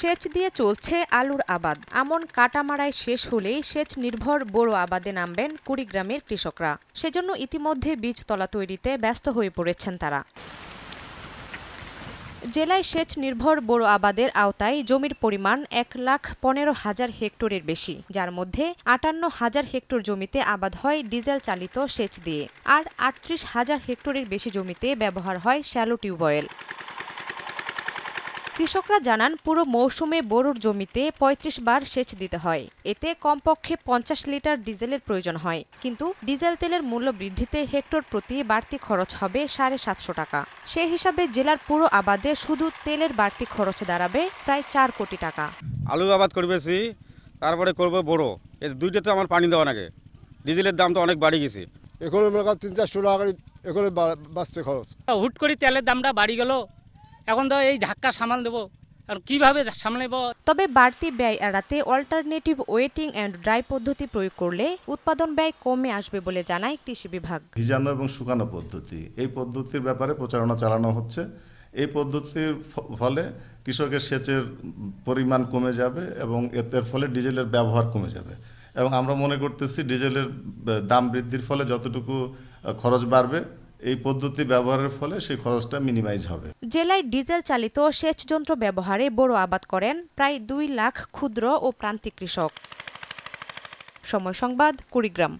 সেচ দিয়ে চলছে আলুর আবাদ আমন কাটামারায় শেষ হলেই সেচ নির্ভর বড় আবাদে নামবেন কুড়িগ্রামের কৃষকরা সেজন্য ইতিমধ্যে বীজতলা তৈরিতে ব্যস্ত হয়ে পড়েছেন তারা জেলায় সেচ নির্ভর বড় আবাদের আওতায় জমির পরিমাণ এক লাখ পনেরো হাজার হেক্টরের বেশি যার মধ্যে আটান্ন হাজার হেক্টর জমিতে আবাদ হয় ডিজেল চালিত সেচ দিয়ে আর আটত্রিশ হাজার হেক্টরের বেশি জমিতে ব্যবহার হয় শ্যালো টিউবওয়েল কৃষকরা জানান পুরো মৌসুমে বোরোর জমিতে ৩৫ বার সেচ দিতে হয় এতে কমপক্ষে পঞ্চাশ লিটার ডিজেলের প্রয়োজন হয় কিন্তু ডিজেল তেলের মূল্য বৃদ্ধিতে হেক্টর প্রতি বাড়তি খরচ হবে সাড়ে সাতশো টাকা সে হিসাবে জেলার পুরো আবাদে শুধু তেলের বাড়তি খরচ দাঁড়াবে প্রায় চার কোটি টাকা আলু আবাদ করবেছি তারপরে করবো বোরো এর তো আমার পানি দেওয়া লাগে ডিজেলের দাম তো অনেক বাড়ি গেছে এখন তিন চারশো টাকা এখন বাড়ছে খরচ হুট করে তেলের দামটা বাড়ি গেল এখন তো এই ধাক্কা সামাল দেবো আর কিভাবে সামলাইব তবে বাড়তি ব্যয় এড়াতে অল্টারনেটিভ ওয়েটিং অ্যান্ড ড্রাই পদ্ধতি প্রয়োগ করলে উৎপাদন ব্যয় কমে আসবে বলে জানায় কৃষি বিভাগ ভিজানো এবং শুকানো পদ্ধতি এই পদ্ধতির ব্যাপারে প্রচারণা চালানো হচ্ছে এই পদ্ধতির ফলে কৃষকের সেচের পরিমাণ কমে যাবে এবং এর ফলে ডিজেলের ব্যবহার কমে যাবে এবং আমরা মনে করতেছি ডিজেলের দাম বৃদ্ধির ফলে যতটুকু খরচ বাড়বে এই পদ্ধতি ব্যবহারের ফলে সেই খরচটা মিনিমাইজ হবে জেলায় ডিজেল চালিত সেচ যন্ত্র ব্যবহারে বড় আবাদ করেন প্রায় দুই লাখ ক্ষুদ্র ও প্রান্তিক কৃষক সময় সংবাদ কুড়িগ্রাম